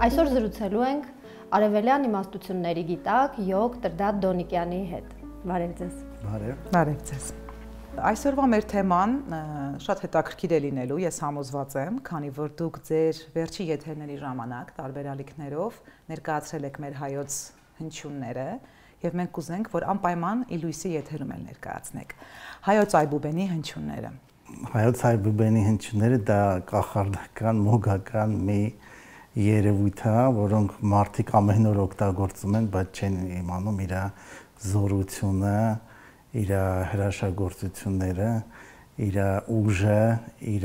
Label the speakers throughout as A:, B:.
A: Այսօր զրուցելու ենք Արևելյան իմաստությունների գիտակ Յոկ Տրդատ Դոնիկյանի
B: հետ։ Բարև ձեզ։
A: Բարև։ Բարև ձեզ։ Այսօրվա մեր թեման շատ հետաքրքիր է լինելու, ես համոզված եմ, քանի որ դուք ձեր վերջի եթերների ժամանակ տարբեր ալիքներով ներկայացրել եք մեր հայոց հնչյունները, եւ մենք կուզենք, որ անպայման Իլուիսի եթերում էլ ներկայացնեք հայոց այբուբենի հնչյունները։
B: Հայոց այբուբենի հնչյունները դա կախարդական, մոգական մի մի երևույթ է, որոնք մարդիկ ամեն օր օգտագործում են, բայց չեն իմանում իր զորությունը, իր հրաշագործությունները, իր ուժը, իր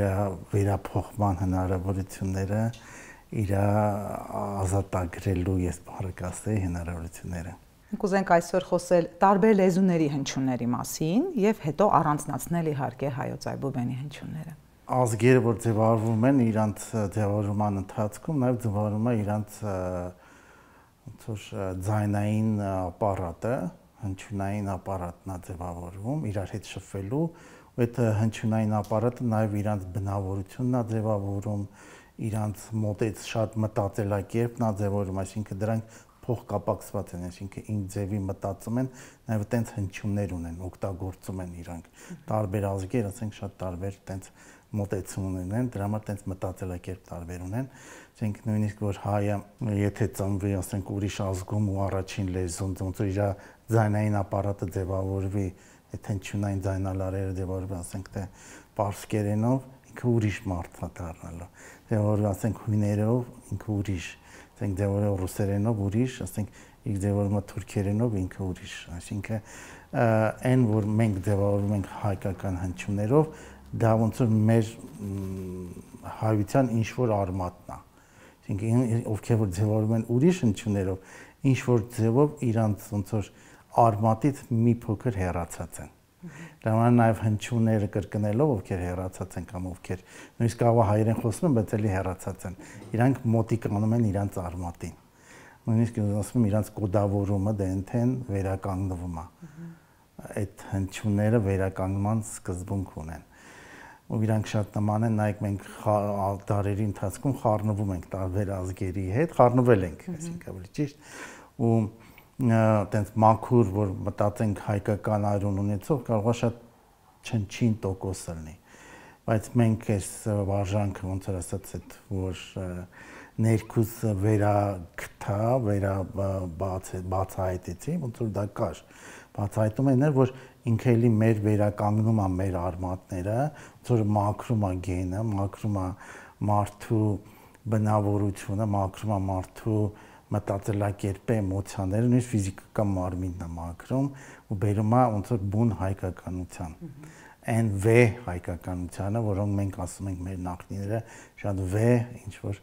B: վերափոխման հնարավորությունները, իր ազատագրելու ես բառը կասեի հնարավորությունները։
A: Կուզենք այսօր խոսել տարբեր լեզուների հնչյունների մասին եւ հետո առանձնացնել իհարկե հայոց այբուբենի հնչյունները
B: ազգերը, որ ձևավորվում են իրանց ձևավորման ընթացքում, նաև ձևավորում է իրանց ոնց որ ձայնային ապարատը, հնչյունային ապարատն է ձևավորվում, իրար հետ շփվելու, ու այդ հնչյունային ապարատը նաև իրանց բնավորությունն է ձևավորում, իրանց մոտից շատ մտածելակերպն է ձևավորում, այսինքն դրանք փոխկապակցված են, այսինքն ինչ ձևի մտածում են, նաև տենց հնչյուններ ունեն, օգտագործում են իրանք։ Տարբեր ազգեր, ասենք շատ տարբեր տենց մտածում ունեն, դրա համար տենց մտածելակերպ տարբեր ունեն։ Չենք նույնիսկ որ հայը եթե ծնվի, ասենք ուրիշ ազգում ու առաջին լեզուն, ոնց որ իր ձայնային ապարատը ձևավորվի, եթե չունային ձայնալարերը ձևավորվի, ասենք թե պարսկերենով, ինքը ուրիշ մարդ է դառնալու։ Ձևավորվի, ասենք հույներով, ինքը ուրիշ, ասենք ձևավորվի ռուսերենով ուրիշ, ասենք իր ձևավորումը թուրքերենով ինքը ուրիշ։ Այսինքն այն որ մենք ձևավորում ենք հայկական հնչյուններով, դա ոնց որ մեր հայության ինչ որ արմատն է այսինքն ովքեր որ ձևավորում են ուրիշ ընչուներով ինչ որ ձևով իրանց ոնց որ արմատից մի փոքր հեռացած են դրան նաև հնչյունները կրկնելով ովքեր հեռացած են կամ ովքեր նույնիսկ ավա հայերեն խոսում են բայց էլի հեռացած են իրանք մոտիկանում են իրանց արմատին նույնիսկ ասում եմ իրանց կոդավորումը դենթեն վերականգնվում է այդ հնչյունները վերականգնման սկզբունք ունեն ու իրանք շատ նման են, նայեք մենք դարերի ընթացքում խառնվում ենք տարբեր ազգերի հետ, խառնվել ենք, այսինքն ավելի ճիշտ, ու այտենց մաքուր, որ մտածենք հայկական արյուն ունեցող, կարող է շատ չնչին տոկոս լինի։ Բայց մենք այս վարժանքը ոնց որ ասած այդ որ ներքուս վերա գտա, վերա բաց բացահայտեցի, ոնց որ դա կար բացահայտում են, որ ինքը էլի մեր վերականգնում է մեր արմատները, ոնց որ մաքրում է գենը, մաքրում է մարդու բնավորությունը, մաքրում է մարդու մտածելակերպը, էմոցիաները, նույնիսկ ֆիզիկական մարմինն է մաքրում ու բերում է ոնց որ բուն հայկականության։ Այն վ հայկականությանը, որոնք մենք ասում ենք մեր նախնիները, շատ վ ինչ որ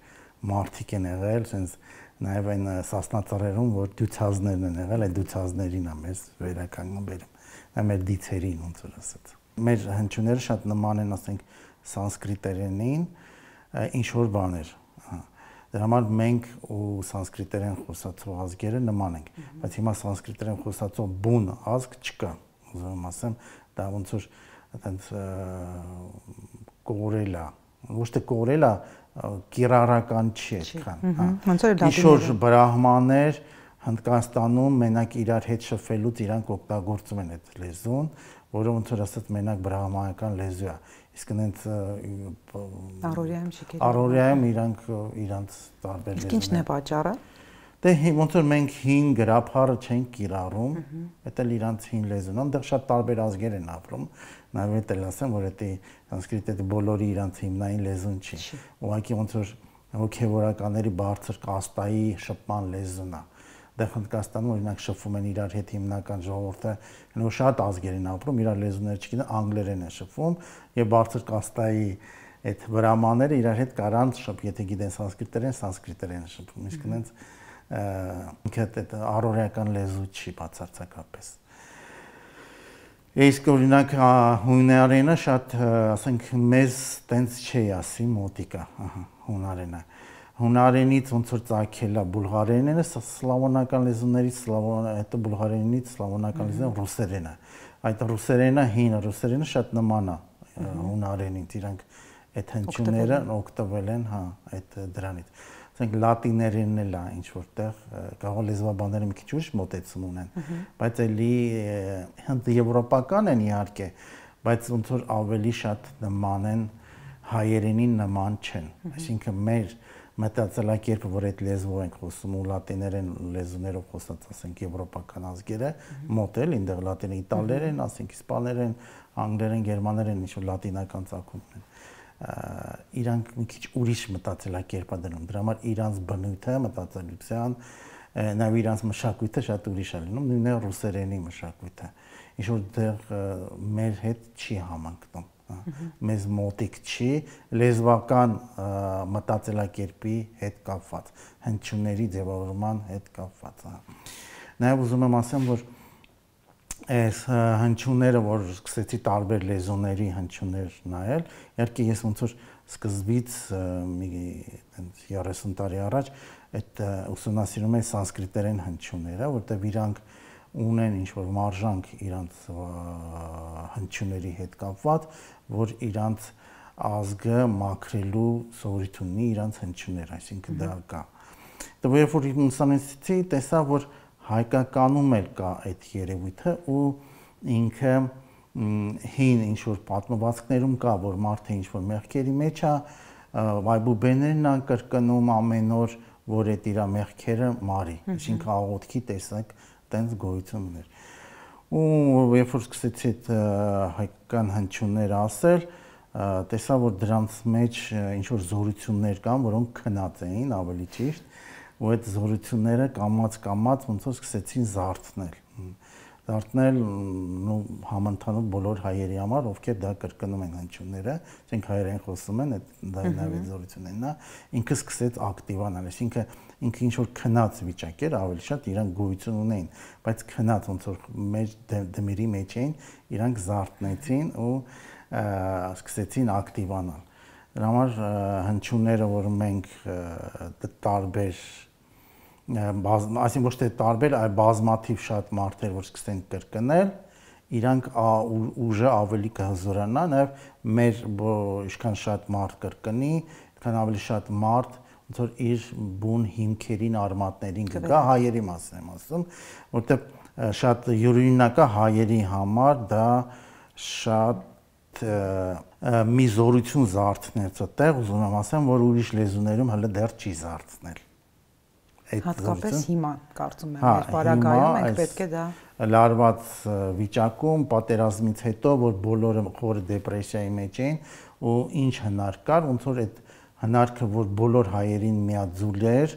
B: մարդիկ են եղել, sense նաև այն սասնա ծռերում, որ դյուցազներն են եղել, այդ դյուցազներին է մեզ վերականգնում բերում, նա մեր դիցերին ոնց որ ասած։ Մեր հնչյունները շատ նման են, ասենք, սանսկրիտերենին, ինչ որ բաներ, Դրա համար մենք ու սանսկրիտերեն խոսացող ազգերը նման ենք, բայց հիմա սանսկրիտերեն խոսացող բուն ազգ չկա։ Ուզում եմ ասեմ, դա ոնց որ այտենց կորելա, ոչ թե կորելա, կիրառական չէ քան, հա։ Իշոր բրահմաներ Հնդկաստանում մենակ իրար հետ շփվելուց իրանք օգտագործում են այդ լեզուն, որը ոնց որ ասած մենակ բրահմանական լեզու է։ Իսկ այնց Արորիայում շիկեր։ Արորիայում իրանք իրանք տարբեր լեզուներ։ Իսկ ինչն է պատճառը։ Դե ոնց որ մենք 5 գրափարը չենք կիրառում, դա էլ իրանց 5 լեզուն, այնտեղ շատ տարբեր ազգեր են ապրում։ Նաև էլ ասեմ, որ դա սանսկրիտը բոլորի իրանց հիմնային լեզուն չի։ Ուղղակի ոնց որ հոգևորականների բարձր կաստայի շփման լեզուն է։ Դե Հնդկաստանում օրինակ շփվում են իրար հետ հիմնական ժողովուրդը, նո շատ ազգեր են ապրում, իրար լեզուները չգիտեն, անգլերեն են շփվում եւ բարձր կաստայի այդ վրամանները իրար հետ կարան շփ, եթե գիտեն սանսկրիտերեն, սանսկրիտերեն շփում։ Իսկ այնց ինքը այդ առորական լեզու չի բացարձակապես։ Իսկ օրինակ հունարենը շատ, ասենք, մեզ տենց չի ասի մոտիկա, ահա, հունարենը։ Հունարենից ոնց որ ցակելա բուլղարենը, սլավոնական լեզուներից սլավոն, այդ բուլղարենից սլավոնական լեզուն ռուսերենը։ Այդ ռուսերենը հին ռուսերենը շատ նման է հունարենին, իրանք այդ հնչյունները օգտվել են, հա, այդ դրանից ասենք լատիներենն էլ է ինչ որտեղ կարող լեզվաբանները մի քիչ ուրիշ մոտեցում ունեն բայց էլի հենց եվրոպական են իհարկե բայց ոնց որ ավելի շատ նման են հայերենին նման չեն այսինքն մեր մտածելակերպը, որ այդ լեզվով ենք խոսում ու լատիներեն լեզուներով խոսած, ասենք եվրոպական ազգերը, մոտ էլ այնտեղ լատիներեն, իտալերեն, ասենք իսպաներեն, անգլերեն, գերմաներեն, ինչ որ լատինական ցակումն են իրանք մի քիչ ուրիշ մտածելակերպ դնում։ Դրա համար իրանց բնույթը, մտածելության, նաև իրանց մշակույթը շատ ուրիշ է լինում, նույնն է ռուսերենի մշակույթը։ Ինչ որ դեռ մեր հետ չի համընկնում, մեզ մոտիկ չի լեզվական մտածելակերպի հետ կապված, հնչյունների ձևավորման հետ կապված։ Նաև ուզում եմ ասեմ, որ այս հնչյունները, որ սկսեցի տարբեր լեզուների հնչյուններ նայել, իհարկե ես ոնց որ սկզբից մի 30 տարի առաջ այդ ուսումնասիրում եմ սանսկրիտերեն հնչյունները, որտեղ իրանք ունեն ինչ որ մարժանք իրանց հնչյունների հետ կապված, որ իրանց ազգը մաքրելու սովորություն ունի իրանց հնչյուններ, այսինքն դա կա։ Դա դե, երբ որ ուսանեցի, տեսա որ և, հայկականում էլ կա այդ երևույթը ու ինքը հին ինչ որ պատմվածքներում կա, որ մարդը ինչ որ մեղքերի մեջ է, վայբուբեներն ան կրկնում ամեն օր, որ այդ իր մեղքերը մարի։ Այսինքն աղոթքի տեսակ տենց գոյություններ։ Ու երբ որ սկսեցի այդ հայկական հնչյուններ ասել, տեսա որ դրանց մեջ ինչ որ զորություններ կան, որոնք քնած էին, ավելի ճիշտ, ու այդ զորությունները կամած-կամած ոնց որ սկսեցին զարթնել։ Զարթնել նո համընդհանուր բոլոր հայերի համար, ովքեր դա կրկնում են հնչյունները, ասենք հայերեն խոսում են, այդ դա նաև զորությունն է, նա ինքը սկսեց ակտիվանալ, այսինքն ինքը ինչ որ քնած վիճակ էր, ավելի շատ իրանք գոյություն ունեին, բայց քնած ոնց որ մեր դե, դմիրի մեջ էին, իրանք զարթնեցին ու սկսեցին ակտիվանալ։ Դրա համար հնչյունները, որ մենք տարբեր այսինքն ոչ թե տարբեր, այլ բազմաթիվ շատ մարդեր, որ սկսեն կրկնել, իրանք ուժը ավելի կհզորանա, նաև մեր ինչքան շատ մարդ կրկնի, այդքան ավելի շատ մարդ ոնց որ իր բուն հիմքերին, արմատներին կգա հայերի մասն եմ ասում, որտեղ շատ յուրօրինակա հայերի համար դա շատ մի զորություն զարթնեց այդտեղ, ուզում եմ ասեմ, որ ուրիշ լեզուներում հələ դեռ չի զարթնել այդ հատկապես հիմա
A: կարծում եմ այդ հա, բարակայում ենք պետք է դա
B: լարված վիճակում պատերազմից հետո որ բոլորը խոր դեպրեսիայի մեջ էին ու ինչ հնար կար ոնց որ այդ հնարքը որ բոլոր հայերին միաձուլեր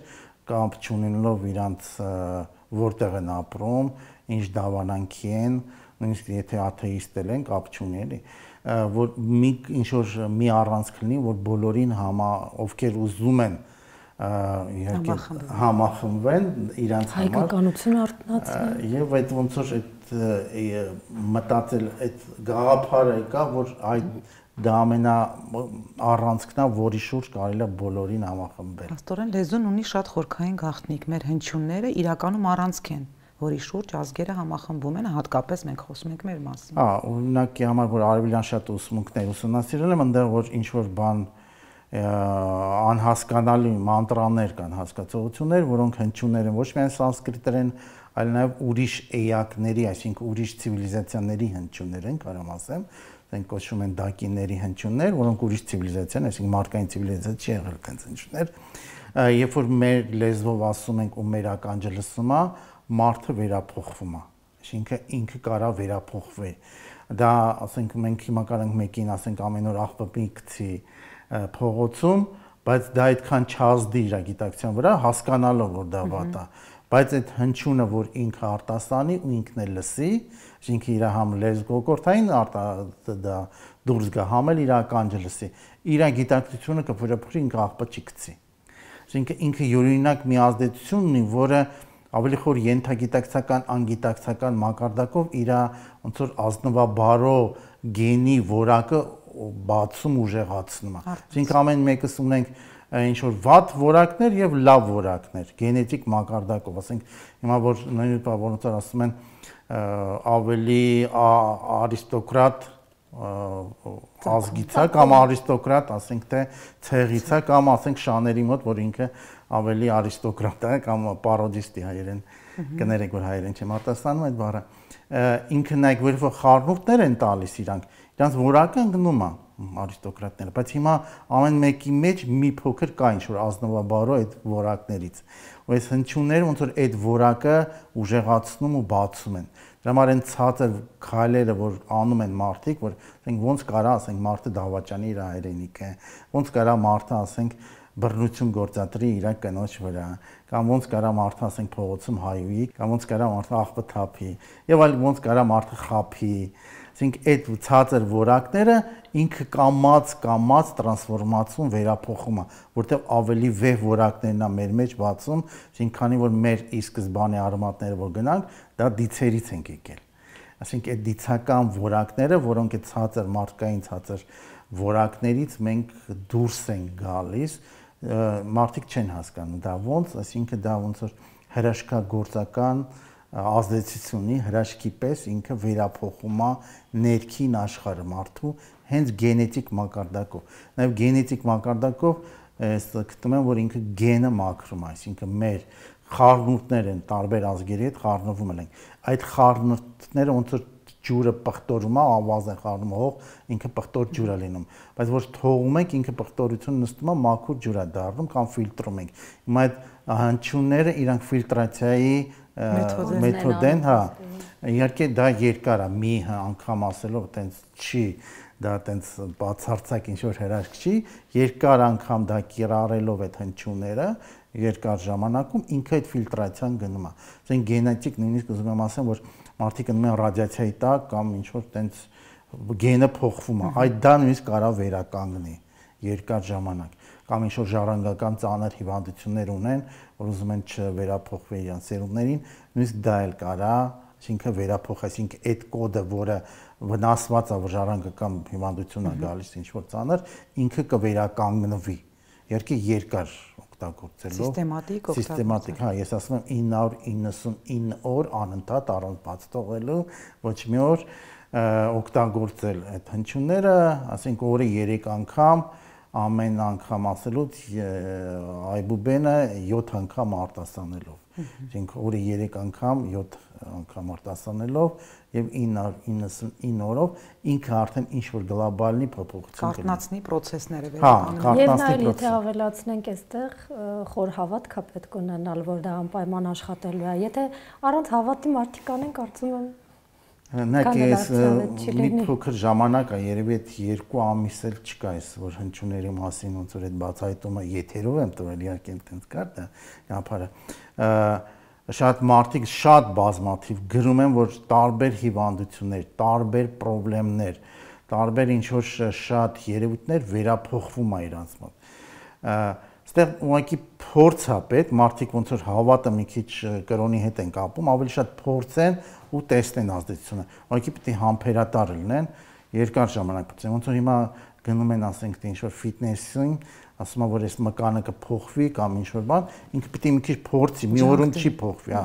B: կամ չունենալով իրանց որտեղ են ապրում ինչ դավանանքի են նույնիսկ եթե աթեիստել են կապ չունի էլի որ մի ինչ որ մի առանց կլինի որ բոլորին համա ովքեր ուզում են ու իհարկե համախմբվեն իրանց համար
A: հայկականություն արտնացնեն
B: եւ այդ ոնց որ այդ մտածել այդ գաղափարը կա որ այդ դա ամենա առանցքն է որի շուրջ կարելի է բոլորին համախմբել
A: հաստորեն լեզուն ունի շատ խորքային գաղտնիք մեր հնչյունները իրականում առանցք են որի շուրջ ազգերը համախմբում են, հատկապես մենք խոսում ենք մեր մասին։ Ահա,
B: օրինակի համար, որ արևելյան շատ ուսմունքներ ուսումնասիրել եմ, այնտեղ որ ինչ որ բան անհասկանալի մանտրաներ կան, հասկացողություններ, որոնք հնչյուններ են ոչ միայն սանսկրիտերեն, այլ նաև ուրիշ էակների, այսինքն ուրիշ ցիվիլիզացիաների հնչյուններ են, կարող ասեմ, են կոչվում են դակիների հնչյուններ, որոնք ուրիշ ցիվիլիզացիան, այսինքն մարդկային ցիվիլիզացիա չի եղել քնց հնչյուններ։ Երբ որ մեր լեզվով ասում ենք ու մեր ականջը լսում է, մարդը վերափոխվում է։ Այսինքն ինքը կարա վերափոխվի։ Դա, ասենք, մենք հիմա կարող ենք մեկին ասենք ամեն օր աղբպի գցի, փողոցում, բայց դա այդքան չազդի իր գիտակցության վրա, հասկանալով որ դա վատ է, բայց այդ հնչյունը, որ ինքը արտասանի ու ինքն է լսի, ինքը իր համ լեզգոկորտային արտա դա դուրս գա, համ էլ իր ականջը լսի, իր գիտակցությունը կփոփոխի ինքը աղբը չի գցի։ Ինքը ինքը յուրօրինակ մի ազդեցություն ունի, որը ավելի խոր յենթագիտակցական, անգիտակցական մակարդակով իր ոնց որ ազնվաբարո գենի որակը բացում ուժեղացնում է։ Այսինքն ամեն մեկս ունենք ինչ որ վատ որակներ եւ լավ որակներ գենետիկ մակարդակով, ասենք հիմա որ նույնիսկ ոնցար ասում են ավելի արիստոկրատ ազգից է կամ արիստոկրատ, ասենք թե ցեղից է կամ ասենք շաների մոտ, որ ինքը ավելի արիստոկրատ է կամ պարոդիստի հայերեն կներեք որ հայերեն չեմ արտասանում այդ բառը ինքն այդ որ խառնուրդներ են տալիս իրանք դրանց որակը ընկնում է արիստոկրատները, բայց հիմա ամեն մեկի մեջ մի փոքր կա ինչ-որ ազնվաբարո այդ որակներից։ Ու այս հնչյունները ոնց որ այդ որակը ուժեղացնում ու բացում են։ Դրա համար այն ցածր քայլերը, որ անում են մարդիկ, որ ասենք ոնց կարա ասենք մարդը դավաճանի իր հայրենիքը, ոնց կարա մարդը ասենք բռնություն գործադրի իր կնոջ վրա, կամ ոնց կարա մարդը ասենք փողոցում հայուի, կամ ոնց կարա մարդը աղբթափի, եւ այլ ոնց կարա մարդը խափի, Այսինքն այդ ցածր որակները ինքը կամած կամած տրանսֆորմացում վերափոխումը, որտեղ ավելի վեհ որակներն է մեր մեջ բացում, այսինքն քանի որ մեր ի սկզբանե արմատները որ գնանք, դա դիցերից ենք եկել։ Այսինքն այդ դիցական որակները, որոնք է ցածր մարդկային ցածր որակներից մենք դուրս ենք գալիս, մարդիկ չեն հասկանում դա ոնց, այսինքն դա ոնց որ հրաշքագործական գործական ազդեցությունի հրաշքի պես ինքը վերափոխում է ներքին աշխարհը մարդու հենց գենետիկ մակարդակով։ Նաև գենետիկ մակարդակով ես գտնում եմ, որ ինքը գենը մաքրում է, այսինքն մեր խառնուրդներ են տարբեր ազգերի հետ խառնվում ենք։ Այդ խառնուրդները ոնց որ ջուրը պղտորում է, ավազը խառնում հող, ինքը պղտոր ջուր է լինում։ Բայց որ թողում ենք, ինքը պղտորությունը նստում է, մաքուր ջուր է դառնում կամ ֆիլտրում ենք։ Հիմա այդ հնչյունները իրանք ֆիլտրացիայի մեթոդեն, հա։ Իհարկե դա երկար է, մի անգամ ասելով տենց չի դա տենց բացարձակ ինչ որ հրաշք չի, երկար անգամ դա կիրառելով այդ հնչյունները երկար ժամանակում ինքը այդ ֆիլտրացիան գնում է։ Այսինքն գենետիկ նույնիսկ ուզում եմ ասեմ, որ մարդիկ ընկնում են ռադիացիայի տակ կամ ինչ որ տենց գենը փոխվում է։ Այդ դա նույնիսկ կարող վերականգնի երկար ժամանակ կամ ինչ-որ ժառանգական ծանր հիվանդություններ ունեն, որ ուզում են չվերափոխվեն իրենց սերունդներին, նույնիսկ դա էլ կարա, այսինքն վերափոխ, այսինքն այդ կոդը, որը վնասված է, որ ժառանգական հիվանդություն է գալիս ինչ-որ ծանր, ինքը կվերականգնվի։ Երկի երկար օգտագործելով
A: սիստեմատիկ սիստեմատիկ,
B: հա, ես ասում եմ 999 օր անընդհատ առանց բաց թողելու ոչ մի օր օգտագործել այդ հնչյունները, ասենք օրը 3 անգամ, ամեն անգամ ասելուց այբուբենը 7 անգամ արտասանելով։ Այսինքն օրը 3 անգամ 7 անգամ արտասանելով եւ 999 օրով ինքը արդեն ինչ որ գլոբալնի փոփոխություն կլինի։
A: Կարտնացնի process-ները վերականգնի։ Հա, կարտնացնի process-ը։ Եվ նաև եթե ավելացնենք այստեղ խոր հավատքա պետք ունենալ, որ դա անպայման աշխատելու է։ Եթե առանց հավատի մարդիկ անեն, կարծում եմ
B: Հնակ էս մի փոքր ժամանակ է, երևի այդ 2 ամիս էլ չկա էս, որ հնչյուների մասին ոնց որ այդ բացահայտումը եթերով եմ տվել, իհարկե այնտենց կար դա գաղափարը։ Շատ մարդիկ շատ բազմաթիվ գրում են, որ տարբեր հիվանդություններ, տարբեր խնդիրներ, տարբեր ինչ որ շատ երևույթներ վերափոխվում է իրանց մոտ։ Այստեղ ուղղակի փորձ է պետք, մարդիկ ոնց որ հավատը մի քիչ կրոնի հետ են կապում, ավելի շատ փորձեն ու տեսնեն ազդեցությունը։ Ուղղակի պետք է համբերատար լինեն երկար ժամանակ գցեն։ Ոնց որ հիմա գնում են, ասենք, թե ինչ որ ֆիթնեսին, ասում են, որ այս մկանը կփոխվի կամ ինչ որ բան, ինքը պետք է մի քիչ փորձի, մի օրում չի փոխվի, հա,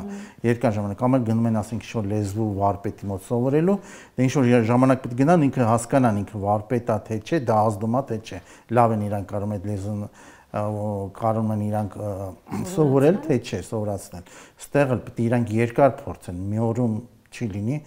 B: երկար ժամանակ։ Կամ էլ գնում են, ասենք, ինչ որ լեզվու վարպետի մոտ սովորելու, դե ինչ որ ժամանակ պետք գնան, ինքը հասկանան, ինքը վարպետ է թե չէ, դա ազդում է թե չէ։ Լավ են իրան կարող այդ լեզուն կարող են իրանք սովորել թե չէ, սովորացնել։ Ստեղ էլ պետք է իրանք երկար փորձեն, մի օրում չի լինի,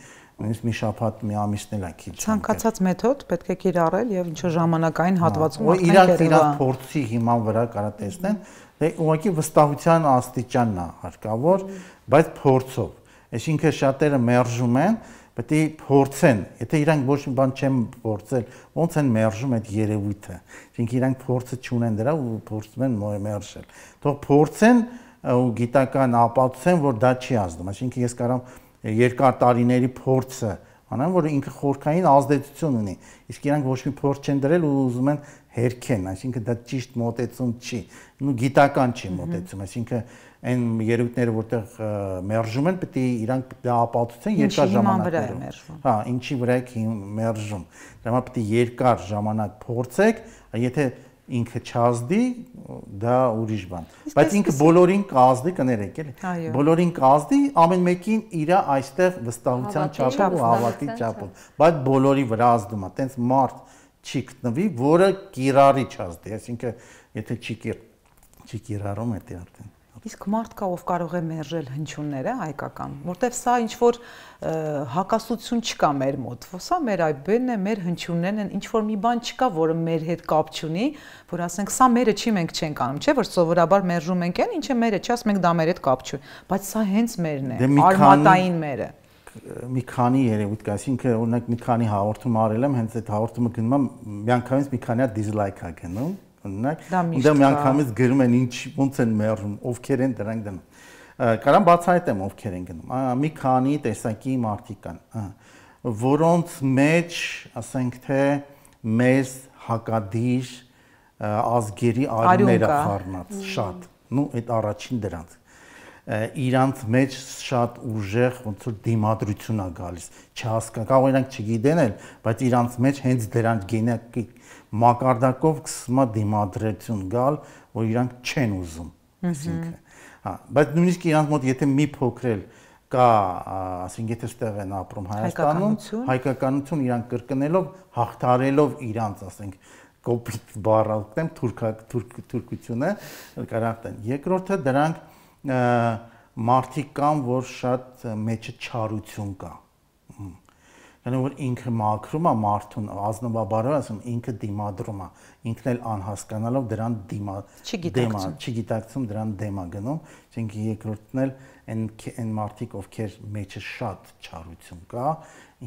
B: նույնիսկ մի շաբաթ, մի ամիսն էլ է քիչ։
A: Ցանկացած մեթոդ պետք է կիրառել եւ ինչ-որ հա, ժամանակային հա, հատվածում արդեն կերևա։ Իրանք իրանք
B: փորձի հիման վրա կարա տեսնեն, դե ուղղակի վստահության աստիճանն է հարկավոր, բայց փորձով։ Այս ինքը շատերը մերժում են, պետք է փորձեն։ Եթե իրանք ոչ մի բան չեն փորձել, ո՞նց են մերժում այդ երևույթը։ Ինչինք իրանք փորձը չունեն դրա ու փորձում են մերժել։ Թող փորձեն ու գիտական ապացուցեն, որ դա չի ազդում։ Այսինքն ես կարամ երկար տարիների փորձը, մանավանդ որ ինքը խորքային ազդեցություն ունի։ Իսկ իրանք ոչ մի փորձ չեն դրել ու ուզում են հերքեն, այսինքն դա ճիշտ մոտեցում չի, նու գիտական չի մոտեցում, այսինքն այն երույթները, որտեղ մերժում են, պետք է իրանք ապացուցեն երկար ժամանակներում։ Հա, ինչի վրա է մերժում։ Դրա համար պետք է երկար ժամանակ փորձեք, եթե ինքը չազդի, դա ուրիշ բան։ Բայց ինքը բոլորին կազդի, կներեք, էլի։ Բոլորին կազդի, ամեն մեկին իր այստեղ վստահության չափով ու հավատի չափով, բայց բոլորի վրա ազդում է։ Տենց մարդ չի գտնվի, որը կիրառի չազդի, այսինքն եթե չի կիր չի կիրառում, դա արդեն
A: Իսկ մարդ կա, ով կարող է մերժել հնչյունները հայկական, որտեվ սա ինչ որ հակասություն չկա մեր մոտ։ Սա մեր այբենն է, մեր հնչյուններն են, ինչ որ մի բան չկա, որը մեր հետ կապ չունի, որ ասենք սա մերը չի, մենք չենք անում, չէ՞ որ սովորաբար մերժում ենք այն, ինչը մերը չի, ասենք դա մեր հետ կապ չունի, բայց սա հենց մերն է, դե արմատային մերը։
B: Դե մի քանի երևույթ կա, այսինքն օրինակ մի քանի հաղորդում արել եմ, հենց այդ հաղորդումը գնում եմ, միանգամից մի քանի հատ դիզլայք ա գնում օրինակ, այնտեղ միանգամից գրում են ինչ ոնց են մեռնում, ովքեր են դրանք դնում։ Կարամ բացահայտեմ ովքեր են գնում։ Մի քանի տեսակի մարդիկ կան, որոնց մեջ, ասենք թե, մեզ հակադիր ազգերի արյուները խառնած շատ։ Ну, այդ առաջին դրանց իրանց մեջ շատ ուժեղ ոնց որ դիմադրություն է գալիս։ Չհասկան, կարող իրանք չգիտեն էլ, բայց իրանց մեջ հենց դրանք գենակի մակարդակով կսմա դիմադրություն գալ, որ իրանք չեն ուզում։ Այսինքն, հա, բայց նույնիսկ իրանք մոտ եթե մի փոքրել կա, ասենք եթե ստեղ են ապրում Հայաստանում, հայկականություն իրանք կրկնելով, հաղթարելով իրանք, ասենք, կոպիտ բառը գտեմ թուրք թուրք թուրքությունը կարախտեն։ Երկրորդը դրանք մարդիկ կան, որ շատ մեջը չարություն կա։ Ա, Քանի որ ինքը մաքրում է մարդուն, ազնվաբարը ասում ինքը դիմադրում է, ինքն էլ անհասկանալով դրան դիմա դեմա, չգիտակցում դրան դեմա գնում, չենք երկրորդն էլ այն այն մարդիկ, ովքեր մեջը շատ չարություն կա,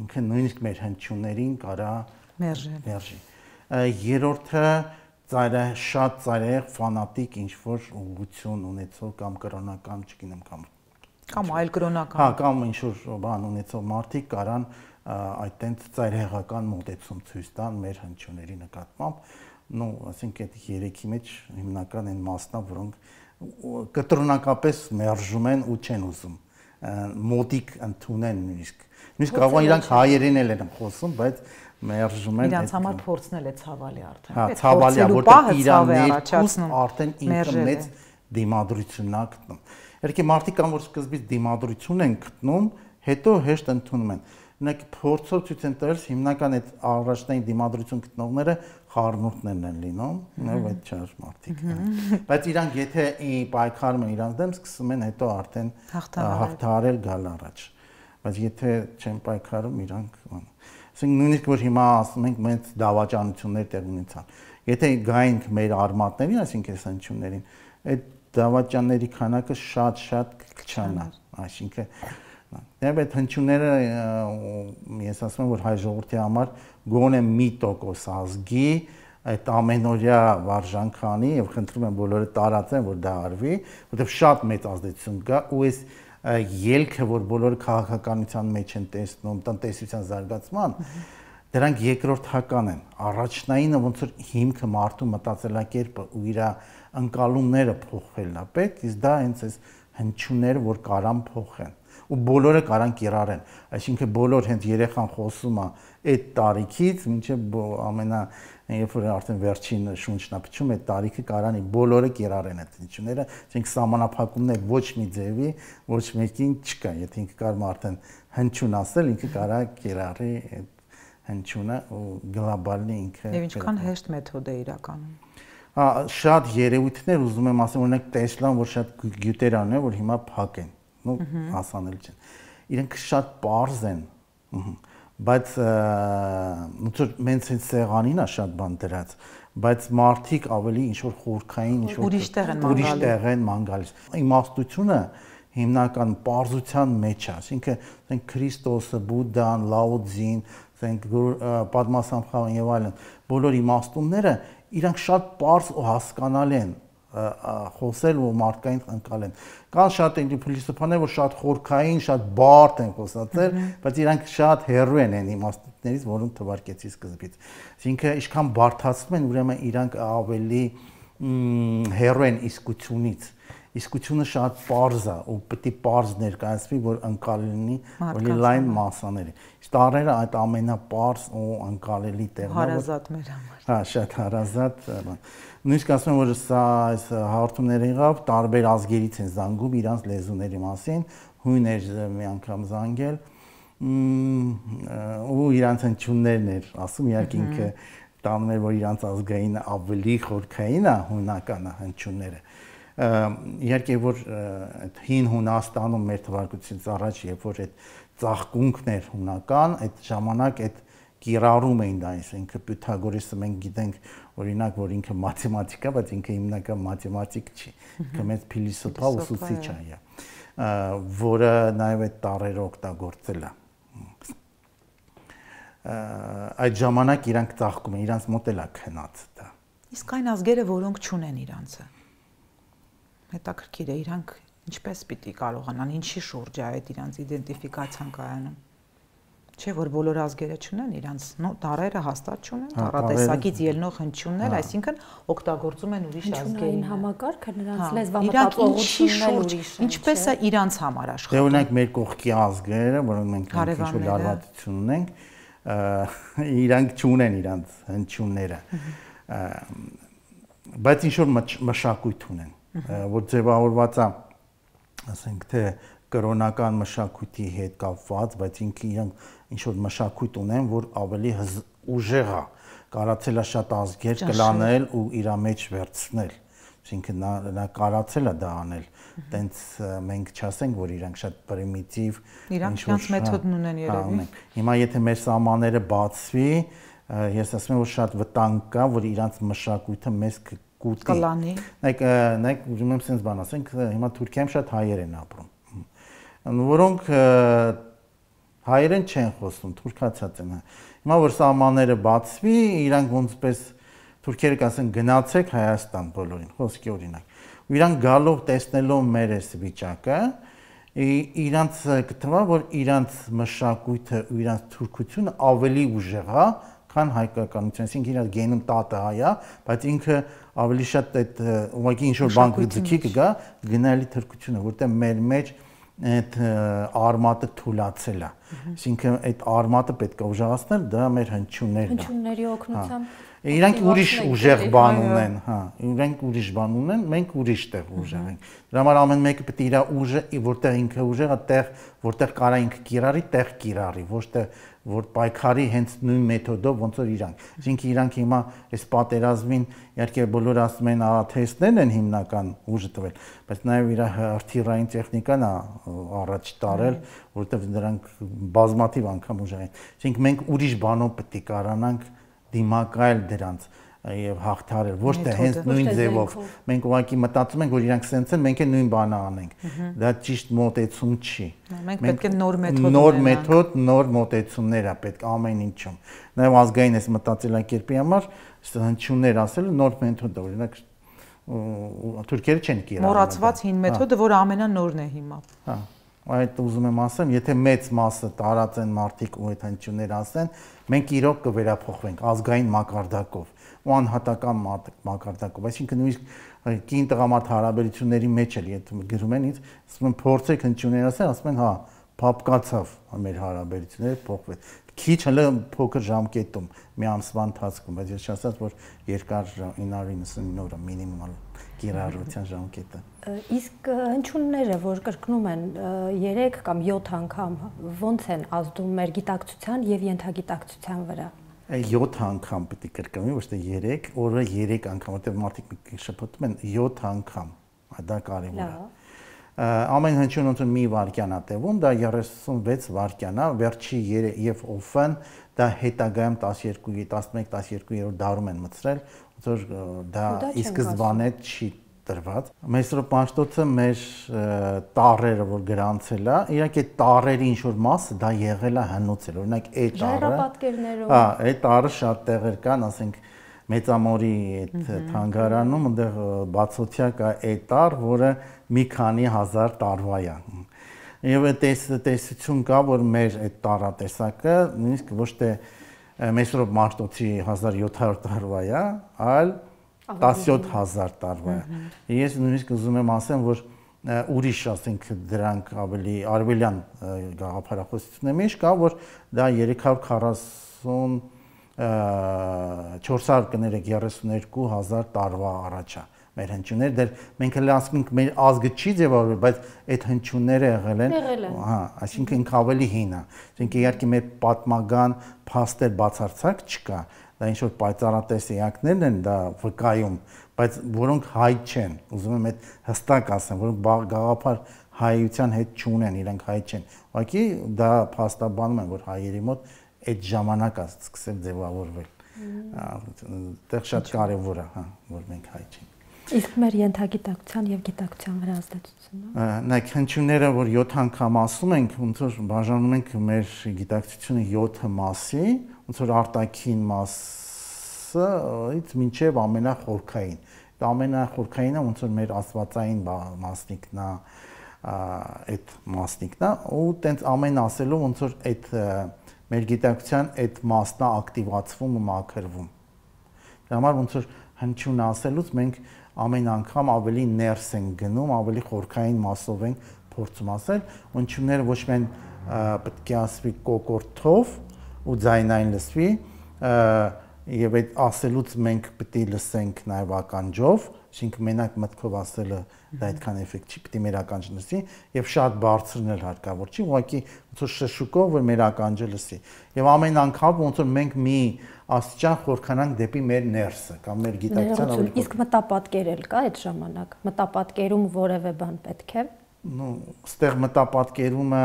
B: ինքը նույնիսկ մեր հնչյուններին կարա մերժի։ Մերժի։ Երրորդը ծայրը շատ ծայրեղ ֆանատիկ ինչ որ ուղություն ունեցող կամ կրոնական, չգիտեմ, կամ կամ այլ կրոնական։ Հա, կամ ինչ որ բան ունեցող մարդիկ կարան այդ տենց ծայրհեղական մոտեցում ցույց տան մեր հնչյուների նկատմամբ նո ասենք այդ երեքի մեջ հիմնական այն մասնա որոնք կտրոնակապես մերժում են ու չեն ուզում մոդիկ ընդունեն նույնիսկ նույնիսկ կարող են իրանք հայերեն էլ են խոսում բայց մերժում են իրանց
A: համար փորձնել է ցավալի արդեն հա ցավալի է որտեղ իրան ներքուսն
B: արդեն ինքը մեծ դիմադրությունն է գտնում իհարկե մարդիկ կան որ սկզբից դիմադրություն են գտնում հետո հեշտ ընդունում են Մենք փորձով ցույց են տալիս հիմնական այդ առաջնային դիմադրություն գտնողները խառնուրդներն են լինում, նաև այդ չար մարդիկ։ հա։ Բայց իրանք եթե պայքարում են իրանք դեմ, սկսում են հետո արդեն հաղթահարել գալ առաջ։ Բայց եթե չեն պայքարում, իրանք ասենք նույնիսկ որ հիմա ասում ենք մենք դավաճանություններ տեղ ունեցան։ Եթե գայինք մեր արմատներին, այսինքն հեսանչուններին, այդ դավաճանների քանակը շատ-շատ կքչանա, այսինքն մատնանք։ Դեռ այդ հնչյունները ես ասում եմ որ հայ ժողովրդի համար գոնե մի տոկոս ազգի այդ ամենօրյա վարժանքանի եւ խնդրում եմ բոլորը տարածեն որ դա արվի, որովհետեւ շատ մեծ ազդեցություն կա ու այս ելքը որ բոլոր քաղաքականության մեջ են տեսնում, տնտեսության զարգացման, դրանք երկրորդական են։ Առաջնայինը ոնց որ հիմքը մարդու մտածելակերպը ու իր ընկալումները փոխվելն է պետք, իսկ դա հենց այս հնչյունները որ կարան փոխեն ու բոլորը կարան կիրառեն։ Այսինքն բոլոր հենց երեխան խոսում է այդ տարիքից, մինչև ամենա երբ որ արդեն վերջին շունչն է փչում, այդ տարիքը կարանի բոլորը կիրառեն այդ ինչները, չենք համանախապակումներ ոչ մի ձևի, ոչ մեկին չկա, եթե ինքը կարողա արդեն հնչյուն ասել, ինքը կարա կիրառի այդ հնչյունը ու գլոբալնի ինքը։ Եվ ինչքան
A: հեշտ մեթոդ
B: է իրականում։ Ա շատ երևույթներ ուզում եմ ասեմ, օրինակ Տեսլան, որ շատ գյուտերան է, որ հիմա փակ են Ну, հասանել չեն։ Իրենք շատ པարզ են։ Բայց ну մենք հենց սեղանին է շատ բան դրած, բայց մարդիկ ավելի ինչ որ խորքային ինչ որ ուրիշ տեղ են մանգալիս։ Ուրիշ տեղ են մանգալիս։ Իմաստությունը հիմնական པարզության մեջ է, ասինքն ասենք Քրիստոսը, Բուդդան, Լաոդզին, ասենք Պատմասամբխան եւ այլն, բոլոր իմաստունները իրանք շատ པարզ ու հասկանալի են խոսել ու մարդկային ընկալեն։ Կան շատ էլի փիլիսոփաներ, որ շատ խորքային, շատ բարդ են խոսածել, բայց իրանք շատ հերրու են այն իմաստներից, որոնք թվարկեցի սկզբից։ Այսինքն ինչքան բարդացնում են, ուրեմն իրանք ավելի հերրու են իսկությունից իսկությունը շատ པարզ է ու պետք է པարզ ներկայացվի որ ընկալելի որի լայն մասաները տարերը այդ ամենապարզ ու ընկալելի տեղն է հարազատ մեր համար հա շատ հարազատ բան Նույնիսկ ասում եմ, որ սա այս հաղորդումները եղավ տարբեր ազգերից են զանգում իրանց լեզուների մասին, հույներ մի անգամ զանգել ու իրանց հնչյուններն էր, ասում իհարկե ինքը տանում էր, որ իրանց ազգային ավելի խորքային է հունական հնչյունները։ Իհարկե որ այդ հին Հունաստանում մեր թվարկությունից առաջ, երբ որ այդ ծաղկունքն էր հունական, այդ ժամանակ այդ կիրառում էին դա, այսինքն Պյութագորիսը մենք գիտենք օրինակ, որ ինքը մաթեմատիկ է, բայց ինքը հիմնական մաթեմատիկ չի, ինքը մեծ փիլիսոփա ուսուցիչ հա։ է, հա, որը նաև այդ տարերը օգտագործել է այդ ժամանակ իրանք ծաղկում են, իրանք մոտ էլ է քնած դա։
A: Իսկ այն ազգերը, որոնք չունեն իրանցը։ Հետաքրքիր է, իրանք ինչպես պիտի կարողանան, ինչի շուրջ է այդ իրանց իդենտիֆիկացիան կայանում չէ որ բոլոր ազգերը չունեն իրանց նո տարերը հաստատ չունեն հա, տարատեսակից ելնող հնչյուններ հա։ այսինքն օգտագործում են ուրիշ ազգերին համակարգը նրանց հա, լեզվամտածողությունն ուրիշ ինչպես է
B: իրանց համար աշխատում դե օրինակ մեր կողքի ազգերը որոնք մենք ինչ-որ լարվածություն ունենք իրանք չունեն իրանց հնչյունները բայց ինչ որ մշակույթ ունեն որ ձևավորված է ասենք թե կրոնական մշակույթի հետ կապված, բայց ինքը իրենք ինչ որ մշակույթ ունեն, որ ավելի ուժեղ է, կարացել է շատ ազգեր կլանել ու իր մեջ վերցնել այսինքն նա նա կարացել է դա անել։ Տենց մենք չասենք, որ իրանք շատ պրիմիտիվ ինչ որ մեթոդն ունեն երևի։ հա, Հիմա եթե մեր սահմանները բացվի, ես ասում եմ, որ շատ վտանգ կա, որ իրանք մշակույթը մեզ կկուտի։ Կլանի։ Նայեք, նայեք, ուզում եմ sense բան ասենք, հիմա Թուրքիայում շատ հայեր են ապրում որոնք հայերեն չեն խոսում, թուրքացած են։ հա։ Հիմա որ սահմանները բացվի, իրանք ոնց պես թուրքերը կասեն գնացեք Հայաստան բոլորին, խոսքի օրինակ։ Ու իրանք գալով տեսնելով մեր այս վիճակը, իրանք կթվա, որ իրանք մշակույթը ու իրանք թուրքությունը ավելի ուժեղ է, քան հայկականությունը, այսինքն իրանք գենում տատը հայ է, բայց ինքը ավելի շատ այդ ուղղակի ինչ որ բան կդքի կգա գնալի թուրքությունը, որտեղ մեր մեջ մեր այդ արմատը թուլացել է։ Այսինքն այդ արմատը պետք է ուժեղացնել, դա մեր հնչյուններն է։
A: Հնչյունների հա։ օգնությամբ։ Իրանք ուրիշ ուժեղ բան ունեն, հա,
B: իրանք ուրիշ բան ունեն, մենք ուրիշ տեղ ուժեղ ենք։ Դրա համար ամեն մեկը պետք է իր ուժը, որտեղ ինքը ուժեղ է, տեղ, որտեղ կարա ինքը կիրառի, տեղ կիրառի, ոչ թե որ պայքարի հենց նույն մեթոդով ոնց որ իրանք։ Այսինքն իրանք հիմա այս պատերազմին իհարկե բոլորը ասում են աթեստներն են հիմնական ուժը տվել, բայց նաև իր հրթիռային տեխնիկան է առաջ տարել, որովհետև նրանք բազմաթիվ անգամ ուժեղ են։ Այսինքն մենք ուրիշ բանով պետք է կարանանք դիմակայել դրանց։ Ա, եւ հաղթարել, ոչ թե հենց նույն ձևով։ Մենք ուղղակի մտածում ենք, որ իրանք սենց են, մենք էլ նույն բանը անենք։ Դա ճիշտ մոտեցում չի։ Մենք պետք է նոր մեթոդ նոր մեթոդ, նոր մոտեցումներ է պետք ամեն ինչում։ Նաեւ ազգային էս մտածելակերպի համար հնչյուններ ասել նոր մեթոդ, օրինակ թուրքերը չեն կիրառել։ Մոռացված հին հա։ մեթոդը,
A: որ ամենանորն է հիմա։
B: Հա այդ ուզում եմ ասեմ, եթե մեծ մասը տարածեն մարդիկ ու այդ հնչյուններ ասեն, մենք իրոք կվերափոխվենք ազգային մակարդակով ու անհատական մակարդակով, այսինքն նույնիսկ կին տղամարդ հարաբերությունների մեջ էլ եթե գրում են ինձ, ասում են փորձեք հնչյուններ ասել, ասում են հա, փապկացավ մեր հարաբերությունները փոխվել։ Քիչ հələ փոքր ժամկետում, մի ամսվա ընթացքում, բայց ես չասած որ երկար 999 օրը մինիմալ կիրառության ժամկետը։ Իսկ հնչյունները,
A: որ կրկնում են 3 կամ 7 անգամ, ո՞նց են ազդում մեր գիտակցության եւ ենթագիտակցության վրա։
B: 7 անգամ պետք է կրկնվի, ոչ թե 3, օրը 3 անգամ, որտեղ մարդիկ շփոթում են 7 անգամ։ Դա կարևոր է։ Ամեն հնչյուն ոնց մի վարքյան է տևում, դա 36 վարքյան է, վերջի եւ օֆեն դա հետագայում 12-ի 11-12-րդ դարում են մտցրել, ոնց որ դա ի սկզբանե չի տրված։ Մեսրո Պաշտոցը մեր տարերը, որ գրանցել է, իհարկե տարերի ինչ որ մասը դա եղել է հնուցել։ Օրինակ այդ տարը
A: Ժառապատկերներով։ Հա,
B: այդ տարը շատ տեղեր կան, ասենք Մեծամորի այդ թանգարանում, այնտեղ բացօթյակ է այդ տար, որը մի քանի հազար տարվա է։ Եվ այս տեսություն կա, որ մեր այդ տարատեսակը նույնիսկ ոչ թե Մեսրո Մարտոցի 1700 տարվա է, այլ 17000 տարվա։ Ես նույնիսկ ուզում եմ ասեմ, որ ուրիշ, ասենք, դրանք ավելի արևելյան գաղափարախոսությունը մեջ կա, որ դա 340 4032 տարվա առաջա մեր հնչյուններ դեր մենք հենց ասում ենք մեր ազգը չի ձևավորվել բայց այդ հնչյունները եղել են հա այսինքն ինք ավելի հին է այսինքն իհարկե մեր պատմական փաստեր բացարձակ չկա դա ինչ որ պայծառատես էակներն են դա վկայում, բայց որոնք հայ չեն։ Ուզում եմ այդ հստակ ասեմ, որոնք գաղափար հայության հետ չունեն, իրենք հայ չեն։ Ուղղակի դա փաստաբանում են, որ հայերի մոտ այդ ժամանակ է սկսել ձևավորվել։ Դա շատ կարևոր է, հա, որ մենք հայ չենք։
A: Իսկ մեր ենթագիտակցության եւ գիտակցության վրա ազդեցությունը։
B: հա։ Նայեք, հնչյունները, որ 7 անգամ ասում ենք, ոնց որ բաժանում ենք մեր գիտակցությունը 7 մասի, ոնց որ արտաքին մասըից մինչև ամենախորքային։ Այդ ամենախորքայինը ոնց որ մեր աստվածային մասնիկն է, այդ մասնիկն է, ու տենց ամեն ասելու ոնց որ այդ մեր գիտակցության այդ մասն է ակտիվացվում ու մաքրվում։ Դրա համար ոնց որ հնչյուն ասելուց մենք ամեն անգամ ավելի ներս ենք գնում, ավելի խորքային մասով ենք փորձում ասել, ու հնչյունները ոչ միայն պետք է ասվի կոկորտով, ու ձայնային լսվի եւ այդ ասելուց մենք պետք է լսենք նաեւ ականջով, այսինքն մենակ մտքով ասելը դա այդքան էֆեկտ չի, պետք է մեր ականջը լսի եւ շատ բարձրն էլ հարկավոր չի, ուղղակի ոնց որ շշուկով որ մեր ականջը լսի։ Եվ ամեն անգամ ոնց որ մենք մի աստիճան խորքանանք դեպի մեր ներսը կամ մեր գիտակցության ալիքը։
A: Իսկ մտապատկեր էլ կա այդ ժամանակ։ Մտապատկերում որևէ բան պետք է։
B: Ну, ստեղ մտապատկերումը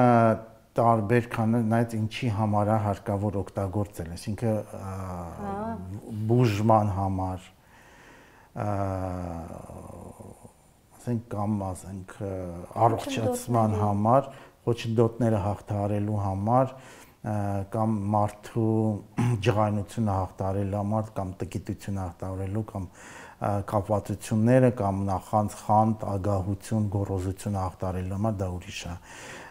B: տարբեր քան նայած ինչի համար է հարկավոր օգտագործել, այսինքն բուժման համար ասենք կամ ասենք առողջացման համար, խոչընդոտները հաղթարելու համար կամ մարդու ջղայնությունը հաղթարելու համար կամ տգիտությունը հաղթարելու կամ կապվածությունները կամ նախանց խանդ, ագահություն, գոռոզություն հաղթարելու համար դա ուրիշ է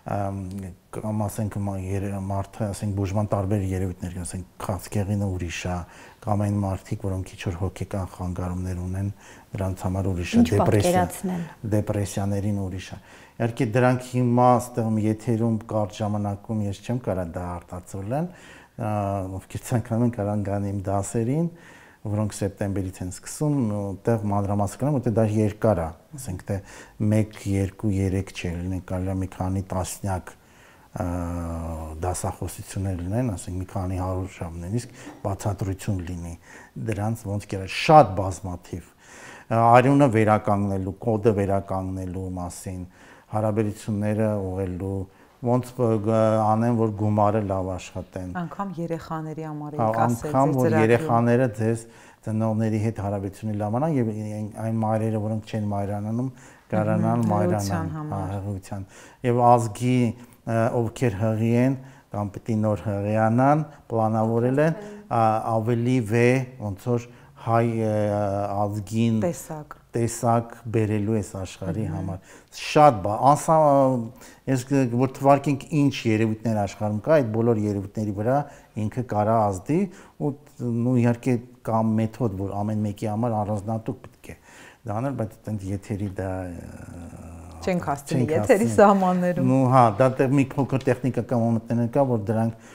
B: կամ ասենք մարդը, ասենք բուժման տարբեր երևույթներ կան, ասենք քաղցկեղինը ուրիշ է, կամ այն մարդիկ, որոնք ինչ որ հոգեկան խանգարումներ ունեն, դրանց համար ուրիշ է դեպրեսիա։ Դեպրեսիաներին ուրիշ է։ Իհարկե դրանք հիմա ստեղում եթերում կարճ ժամանակում ես չեմ կարա դա արտացոլել, ովքեր ցանկանում են կարան գան իմ դասերին, որոնք սեպտեմբերից են սկսում, այդտեղ մանրամասը կնամ, որտեղ դա երկար է, ասենք թե 1, 2, 3 չէ, լինեն կարելի է մի քանի տասնյակ դասախոսություններ լինեն, ասենք մի քանի 100 ժամ, նույնիսկ բացատրություն լինի դրանց ոնց կերա շատ բազմաթիվ արյունը վերականգնելու, կոդը վերականգնելու մասին, հարաբերությունները ուղղելու ոնց անեն որ գումարը լավ աշխատեն
A: անկամ երեխաների համար եք ասել ձեր անկամ որ երեխաները
B: ձեզ ծնողների հետ հարաբերությունը լավանան եւ այն մայրերը որոնք չեն մայրանում կարանան մայրանան հղության եւ ազգի ովքեր հղի են կամ պետք է նոր հղիանան պլանավորել են ավելի վե ոնց որ հայ ազգին տեսակ տեսակ բերելու այս աշխարհի համար։ Շատ բա, անսա ես որ թվարկենք ինչ երևույթներ աշխարհում կա, այդ բոլոր երևույթների վրա ինքը կարա ազդի ու նու իհարկե կա մեթոդ, որ ամեն մեկի համար առանձնատուկ պետք է դառնալ, բայց այտենց եթերի դա
A: չենք հասցնի եթերի սահմաններում։ Ну
B: հա, դա դեռ մի փոքր տեխնիկական մոտենակ կա, որ դրանք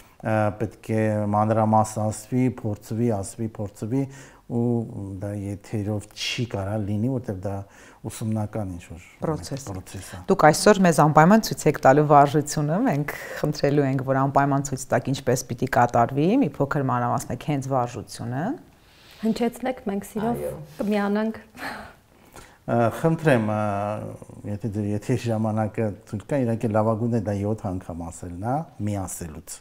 B: պետք է մանրամասն ասվի, փորձվի, ասվի, փորձվի, ու դա եթերով չի կարա լինի, որտեղ դա ուսումնական ինչ որ
A: process է։ Դուք այսօր մեզ անպայման ցույց եք տալու վարժությունը, մենք խնդրելու ենք, որ անպայման ցույց տաք ինչպես պիտի կատարվի մի փոքր մանրամասնակ հենց վարժությունը։ Հնչեցնեք, մենք սիրով կմիանանք։
B: Խնդրեմ, եթե դեր եթե ժամանակը ցույց կա, իրանք լավագույնն է դա 7 անգամ ասելն է, մի ասելուց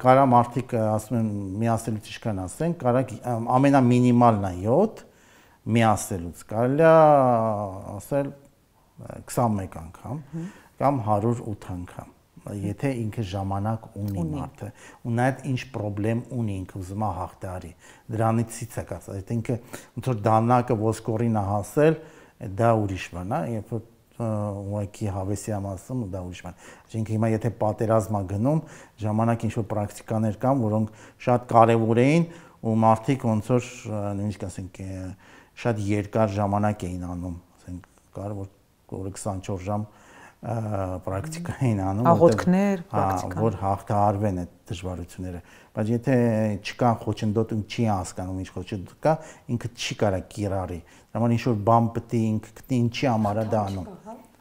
B: կարա մարդիկ ասում են միասելուց ինչքան ասեն, կարա ամենամինիմալն է 7 միասելուց։ Կարելի է ասել 21 անգամ կամ 108 անգամ եթե ինքը ժամանակ ունի մարդը ու նայած ինչ խնդրեմ ունի ինքը ուզում է հաղթարի դրանիցից է կասած եթե ինքը ոնց որ դանակը ոսկորին է հասել դա ուրիշ բան է երբ որ ուղղակի հավեսի համասում դա ուրիշ բան։ Այսինքն հիմա եթե պատերազմա գնում, ժամանակ ինչ որ պրակտիկաներ կան, որոնք շատ կարևոր էին ու մարդիկ ոնց որ նույնիսկ ասենք շատ երկար ժամանակ էին անում, ասենք կարևոր օրը 24 ժամ պրակտիկա էին անում, աղոթքներ, պրակտիկա, որ հաղթահարվեն այդ դժվարությունները։ Բայց եթե չկա խոչընդոտում չի հասկանում ինչ խոչընդոտ կա, ինքը չի կարա կիրառի։ Համար ինչ որ բան պետք է ինք գտնի ինչի համար է դա անում։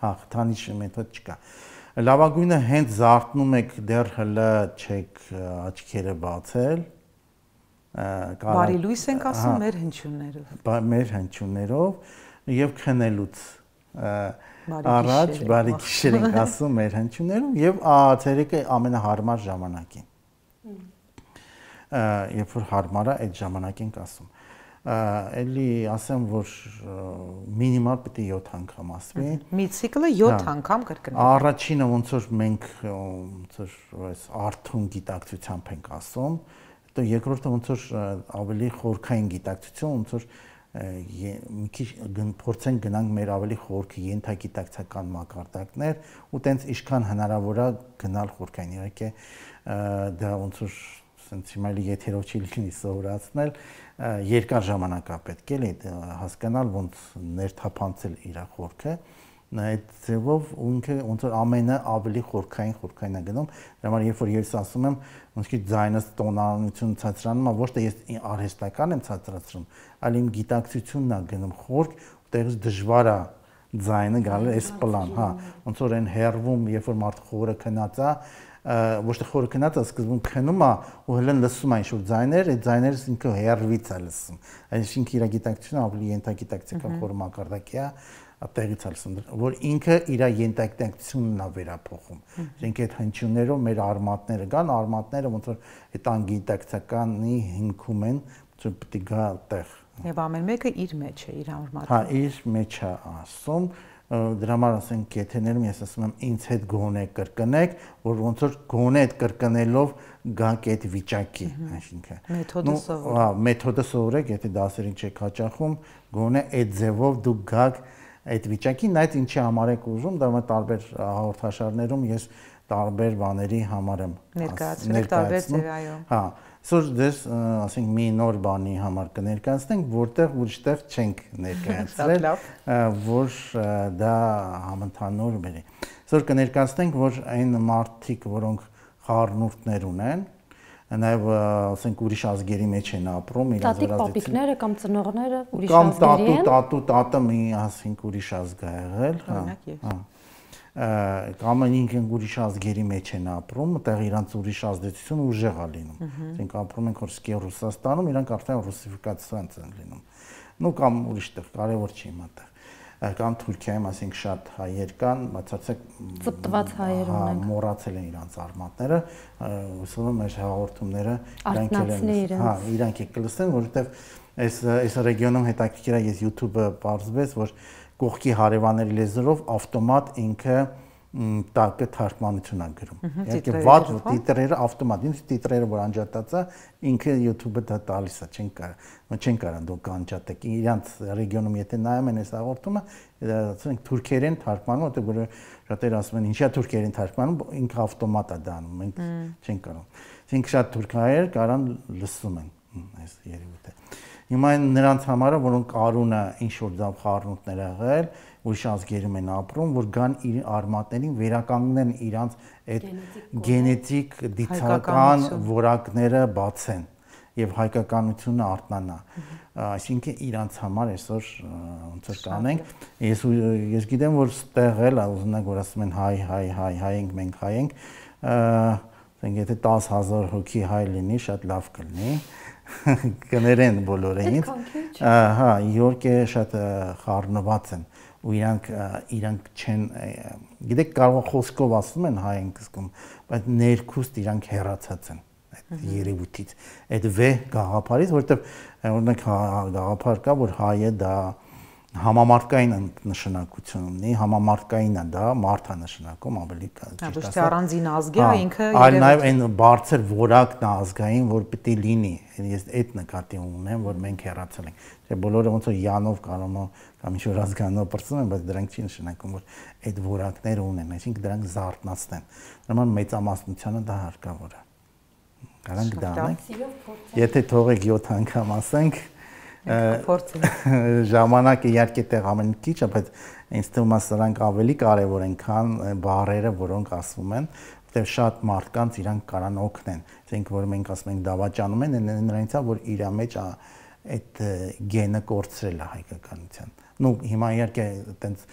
B: Հա, խթանիչի հա, մեթոդ չկա։ Լավագույնը հենց զարթնում եք դեռ հլը չեք աչքերը բացել։ Կարա Բարի լույս ենք ասում հա, մեր հնչյուններով։ Մեր հնչյուններով եւ քնելուց առաջ բարի գիշեր ենք ասում մեր հնչյուններով եւ ցերեկը ամենահարմար ժամանակին։ Երբ որ հարմար է այդ ժամանակին կասում էլի ասեմ, որ մինիմալ պետք է 7 անգամ ասվի։ Մի ցիկլը 7 հա։ անգամ կրկնվի։ Առաջինը ոնց որ մենք ոնց որ այս արթուն գիտակցությամբ ենք ասում, հետո երկրորդը ոնց որ ավելի խորքային գիտակցություն, ոնց որ մի քիչ փորձենք գնանք մեր ավելի խորքի ենթագիտակցական մակարդակներ ու տենց ինչքան հնարավոր է գնալ խորքային։ Իհարկե դա ոնց որ սենց հիմա էլի եթերով չի լինի սովորացնել, երկար ժամանակ է պետք էլի հասկանալ ոնց ներթափանցել իր խորքը այդ ձևով ինքը ոնց որ ամենը ավելի խորքային խորքային է գնում դրա համար երբ որ ես ասում եմ ոնց որ ձայնս տոնալություն ցածրանում է ոչ թե ես արհեստական եմ ցածրացնում այլ իմ գիտակցությունն է գնում խորք որտեղից դժվար է ձայնը գալը էս պլան հա ոնց որ այն հերվում երբ որ մարդ խորը քնած է ոչ թե խորը քնած է, սկզբում քնում է ու հենց լսում է ինչ-որ ձայներ, այդ ձայները ինքը հերվից է լսում։ Այս ինքը իր գիտակցությունը ավելի ենթագիտակցական խորը մակարդակի է տեղից է լսում, որ ինքը իր ենթագիտակցությունն է վերափոխում։ Իրենք այդ հնչյուններով մեր արմատները կան, արմատները ոնց որ այդ անգիտակցականի հիմքում են, որ պետք է գա այդտեղ։
A: Եվ ամեն մեկը իր մեջ է, իր արմատը։ Հա,
B: իր մեջ է ասում, դրա համար ասենք եթեներում ես ասում եմ ինձ հետ գոնե կրկնեք, որ ոնց որ գոնե այդ կրկնելով գանք այդ վիճակի, այսինքն։ Մեթոդը սովորեք։ Հա, մեթոդը սովորեք, եթե դասերին չեք հաճախում, գոնե այդ ձևով դուք գաք այդ վիճակին, այդ ինչի համար եք ուզում, դա մը տարբեր հաղորդաշարներում ես տարբեր բաների համար եմ ներկայացրել տարբեր ձև, այո։ Հա, Այսօր ձեզ, ասենք, մի նոր բանի համար կներկայացնենք, որտեղ ուրիշտեղ չենք ներկայացրել, որ դա համընդհանուր բերի։ Այսօր կներկայացնենք, որ այն մարդիկ, որոնք խառնուրդներ ունեն, նաև ասենք ուրիշ ազգերի մեջ են ապրում իրաց վերածեցին։ Տատիկ պապիկները
A: կամ ծնողները ուրիշ ազգերի են։ Կամ տատու,
B: տատու, տատը մի ասենք ուրիշ ազգ է եղել, հա։ Օրինակ ես։ Հա կամ ինքն ուրիշ ազգերի մեջ են ապրում, այդտեղ իրանց ուրիշ ազդեցությունը ուժեղ է լինում։ Այսինքն ապրում ենք որսկի Ռուսաստանում, իրանք արդեն ռուսիֆիկացված են լինում։ Ну կամ ուրիշտեղ, կարևոր չի մատը կամ Թուրքիայում, ասենք շատ հայեր կան, բացարձակ
A: ֆտված հայեր ունենք։ Հա,
B: մոռացել են իրանց արմատները, ուսումը մեր հաղորդումները իրանք են։ Հա, իրանք եկել լսեն, որովհետև այս այս ռեգիոնում հետաքրքիր է, ես YouTube-ը բարձրացրեց, որ կողքի հարևանների լեզվով ավտոմատ ինքը տակը թարգմանություն ան գրում։ Իհարկե վատ տիտրերը ավտոմատ, ինձ տիտրերը որ անջատած է, ինքը YouTube-ը դա տալիս է, չեն կարող, չեն կարող դուք անջատեք։ Իրանց ռեգիոնում եթե նայում են այս հաղորդումը, ասենք թուրքերեն թարգմանում, որտեղ որ շատերը ասում են, ինչա թուրքերեն թարգմանում, ինքը ավտոմատ է դանում, մենք չենք կարող։ Այսինքն շատ թուրքայեր կարան լսում են այս երևույթը։ Հիմա այն նրանց համարը, որոնք արունը ինչ որ ձավ խառնուտներ եղել, ուրիշ ազգերում են ապրում, որ գան իր արմատներին վերականգնեն իրանց այդ գենետիկ դիցական որակները բացեն եւ հայկականությունը արտանա։ Այսինքն իրանց համար այսօր ոնց որ կանենք, ես ես գիտեմ, որ ստեղ էլ ուզնակ որ ասում են հայ, հայ, հայ, հայ ենք, մենք հայ ենք։ Ասենք եթե 10000 հոգի հայ լինի, շատ լավ կլինի։ Ա կներեն բոլորին։ Հա, իհարկե շատ խառնված են ու իրանք իրանք չեն գիտեք կարող խոսքով ասում են հայ են կսկում, բայց ներքուստ իրանք հեռացած են այդ երևույթից, այդ վ գաղափարից, որովհետև օրինակ հա, հա, գաղափար կա, որ հայը դա համամարտկային նշանակություն ունի, համամարտկայինն է դա, մարդ է նշանակում ավելի ճիշտ
A: ասած։ Ոչ թե առանձին ազգի, այլ ինքը իրեն։ Այլ նաև այն
B: բարձր որակն է ազգային, որ պիտի լինի։ Ես այդ նկատի ունեմ, որ մենք հեռացել ենք։ Չէ բոլորը ոնց որ յանով կարող կամ ինչ որ ազգանով բրծում են, բայց դրանք չի նշանակում, որ այդ որակները ունեն, այսինքն դրանք զարթնացնեն։ Նման մեծամասնությանը դա հարկավոր է։ Կարանք դա անենք։ Եթե թողեք 7 անգամ ասենք, ժամանակը իհարկե տեղ ամեն քիչ, բայց ինձ թվում է սրանք ավելի կարևոր են, քան բարերը, որոնք ասվում են, որտեղ շատ մարդկանց իրանք կարան օգնեն։ Այսինքն որ մենք ասում ենք դավաճանում են, նրանից է որ իր մեջ այդ գենը կորցրել է հայկականության։ Ну հիմա իհարկե այտենց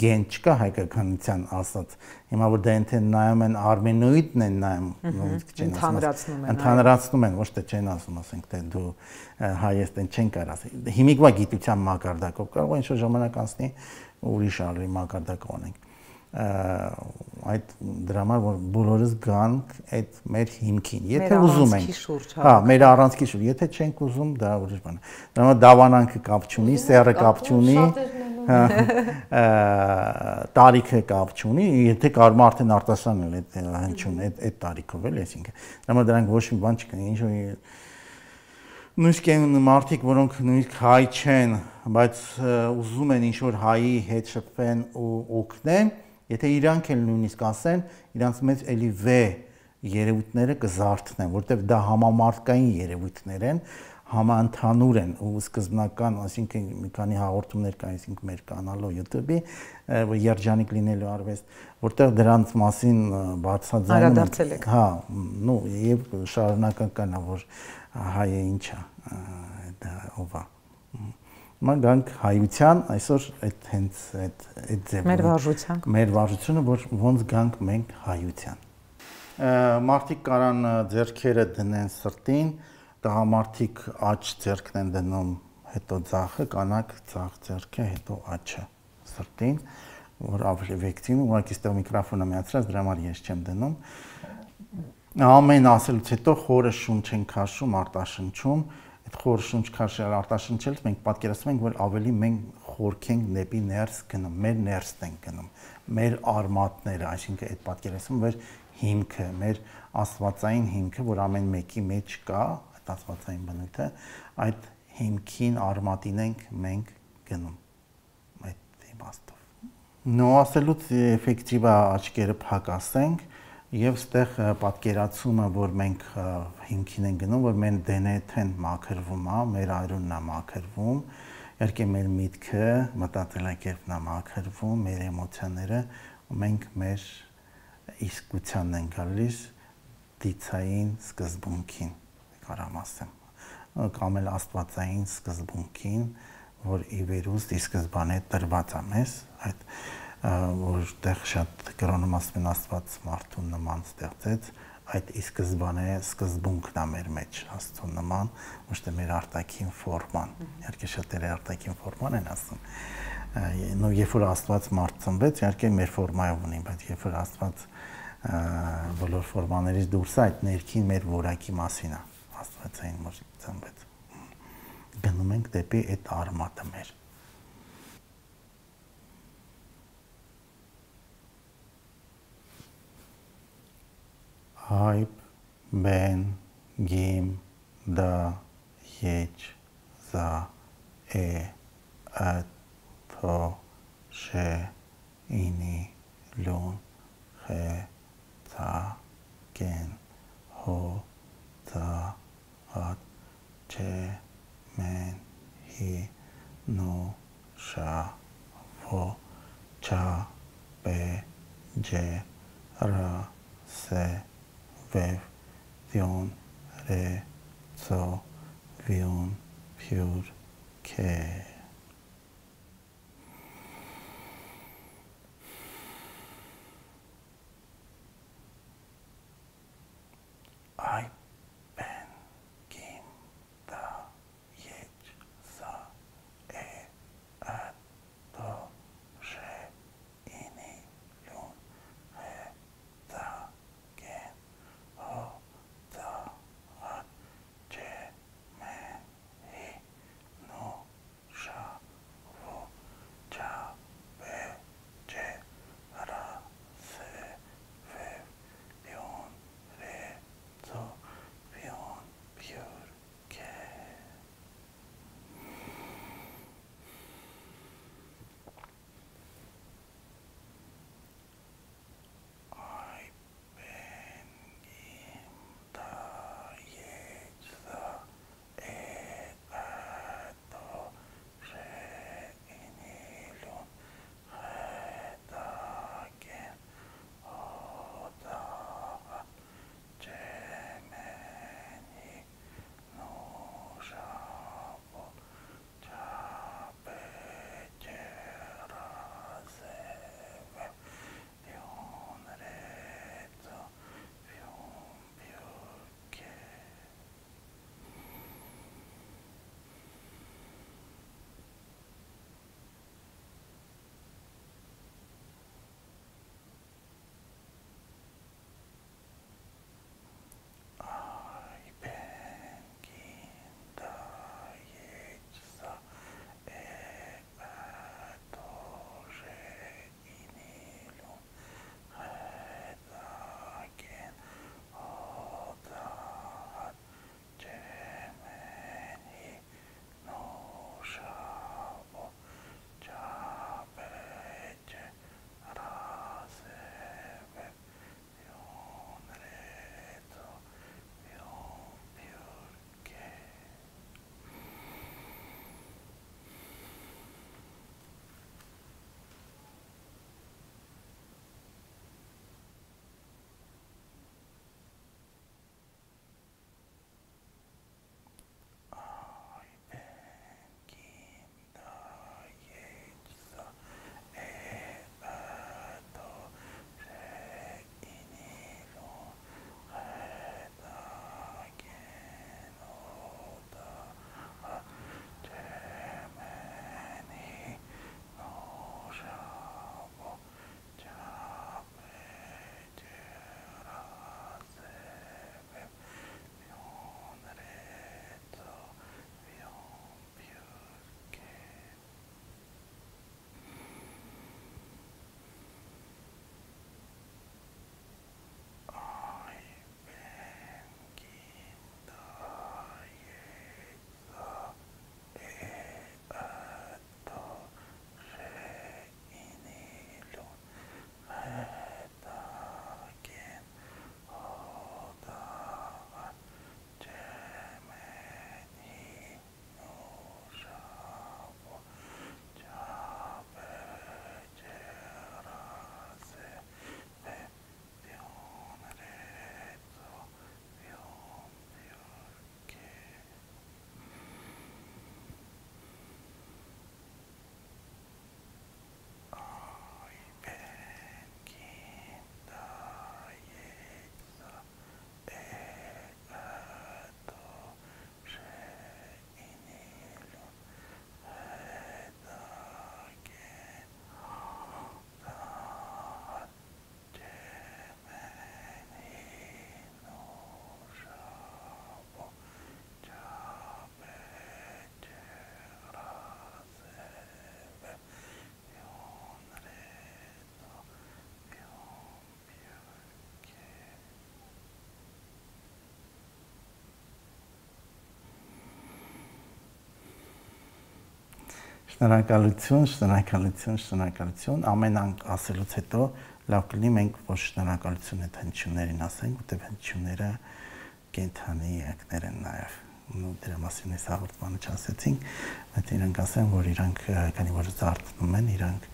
B: գեն չկա հայկականության ասած։ Հիմա որ դա դե ենթեն նայում են արմենոիդն են նայում, նույնիսկ չեն ասում։ Ընդհանրացնում են։ Ընդհանրացնում են, ոչ թե չեն ասում, ասենք թե դու հայես դեն չեն կարող ասել։ Հիմիկվա գիտության մակարդակով կարող է ինչ-որ ժամանակ անցնի ուրիշ ալի մակարդակ ունենք այդ դրա համար որ բոլորս գանք այդ մեր հիմքին։ Եթե ուզում ենք։ հա, հա, մեր հա։ առանցքի շուրջ։ Եթե չենք ուզում, դա ուրիշ բան է։ Դրա համար դավանանքը կապ չունի, սերը կապ չունի։ հա, Տարիքը կապ չունի, եթե կարում արդեն արտասան էլ այդ հնչուն, այդ այդ տարիքով էլ այսինքն։ Դրա համար դրանք ոչ մի բան չկան, ինչ որ նույնիսկ այն մարդիկ, որոնք նույնիսկ հայ չեն, բայց ուզում են ինչ որ հայի հետ շփվեն ու օգնեն, ու Եթե իրանք էլ նույնիսկ ասեն, իրանց մեջ էլի V երևույթները կզարթնեն, որտեղ դա համամարտկային երևույթներ են, համաընդհանուր են ու սկզբնական, այսինքն մի քանի հաղորդումներ կա, այսինքն մեր կանալով YouTube-ի, որ երջանիկ լինելու արվեստ, որտեղ դրանց մասին բացահայտում են։ Արադարձել եք։ Հա, նո, եւ շարունակական է, որ հայը ինչա, դա ովա։ Ա Մենք գանք հայության, այսօր այդ հենց այդ այդ ձևը։ Մեր վարժության։ Մեր վարժությունը, որ ոնց գանք մենք հայության։ Մարտիկ կարան ձերքերը դնեն սրտին, տղամարդիկ աչ ձերքն են դնում, հետո ցախը, կանակ ցախ ձերքը, հետո աչը սրտին, որ ավեքտին ուղղակի ստեղ միկրոֆոնը միացրած, դրա համար ես չեմ դնում։ Ամեն ասելուց հետո խորը շունչ են քաշում, արտաշնչում, այդ խոր շունչ քաշել արտաշնչելուց մենք պատկերացնում ենք որ ավելի մենք խորքենք դեպի ներս գնում, մեր ներսն ենք գնում, մեր արմատները, այսինքն այդ պատկերացումը մեր հիմքը, մեր աստվածային հիմքը, որ ամեն մեկի մեջ կա, այդ աստվածային բնույթը, այդ հիմքին արմատին ենք մենք գնում այդ իմաստով։ Նո ասելուց էֆեկտիվա աչքերը փակ ասենք, Եվ ստեղ պատկերացումը, որ մենք հիմքին են գնում, որ մենք դենեթեն մաքրվում, հա, մեր արյունն է մաքրվում, իհարկե մեր միտքը, մտածելակերպն է մաքրվում, մեր էմոցիաները, մենք մեր իսկությանն են գալիս դիցային սկզբունքին, կարամ ասեմ, կամ էլ աստվածային սկզբունքին, որ ի վերուստ ի սկզբանե տրված է մեզ, այդ որտեղ շատ կրոնամասնին աստված մարդուն նման ստեղծեց, այդ ի սկզբանե սկզբունքն է մեր մեջ աստծո նման, ոչ թե մեր արտաքին ֆորման։ Իհարկե շատերը արտաքին ֆորման են ասում։ Նո երբ որ աստված մարդ ծնվեց, իհարկե մեր ֆորմայով ունի, բայց երբ որ աստված բոլոր ֆորմաներից դուրս է, այդ ներքին մեր որակի մասին է։ Աստվածային մոր ծնվեց։ Գնում ենք դեպի այդ արմատը մեր Hype ben gim da jeç za e at to she ini lun he ta gen, ho ta at che men hi no sha vo cha be, je ra se fef, ddion, re, to, fion, piwr, cer. Շնորհակալություն, շնորհակալություն, շնորհակալություն։ Ամեն անկ ասելուց հետո լավ կլինի մենք ոչ շնորհակալություն այդ հնչյուններին ասենք, որտեղ հնչյունները կենթանի ակներ են նաև ու դրա մասին էս հաղորդմանը չասեցինք, բայց իրանք ասեն, որ իրանք քանի որ զարթնում են, իրանք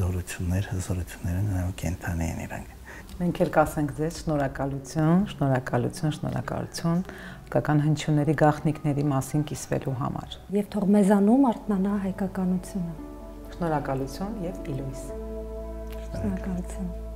B: զորություններ, հզորությունները նաև կենթանի են իրանք։
A: Մենք էլ կասենք ձեզ շնորհակալություն, շնորհակալություն, շնորհակալություն հայկական հնչյունների գաղտնիքների մասին կիսվելու համար։ Եվ թող մեզանում արտնանա հայկականությունը։ Շնորհակալություն եւ Իլուիս։ Շնորհակալություն։